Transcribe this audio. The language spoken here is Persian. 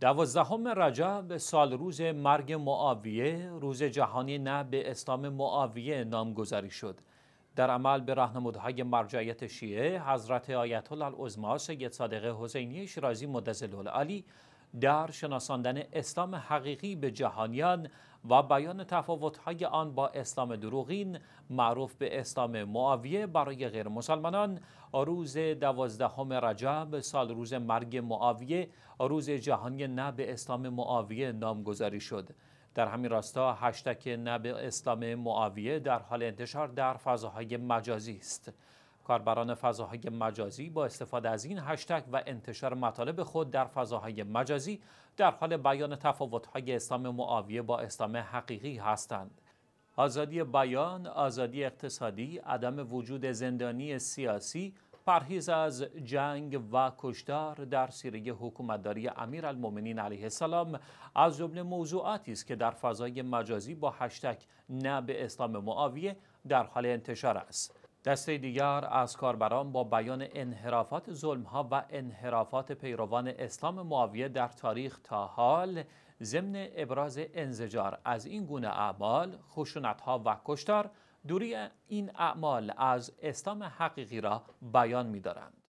دوازدهم رجب سال روز مرگ معاویه روز جهانی نه به اسلام معاویه نامگذاری شد در عمل به راهنمودهای مرجعیت شیعه حضرت آیت الله العظما سید صادق حسینی شیرازی مدزل علی، در شناساندن اسلام حقیقی به جهانیان و بیان تفاوتهای آن با اسلام دروغین معروف به اسلام معاویه برای غیر مسلمانان روز دوازدهم رجب سال روز مرگ معاویه روز جهانی نه به اسلام معاویه نامگذاری شد در همین راستا هشتک نه به اسلام معاویه در حال انتشار در فضاهای مجازی است کاربران فضاهای مجازی با استفاده از این هشتگ و انتشار مطالب خود در فضاهای مجازی در حال بیان تفاوتهای اسلام معاویه با اسلام حقیقی هستند. آزادی بیان، آزادی اقتصادی، عدم وجود زندانی سیاسی، پرهیز از جنگ و کشتار در سیره حکومتداری امیرالمؤمنین علیه السلام از جمله موضوعاتی است که در فضای مجازی با هشتگ نه به اسلام معاویه در حال انتشار است دسته دیگر از کاربران با بیان انحرافات ها و انحرافات پیروان اسلام معاویه در تاریخ تا حال ضمن ابراز انزجار از این گونه اعمال ها و کشتار دوری این اعمال از اسلام حقیقی را بیان می‌دارند.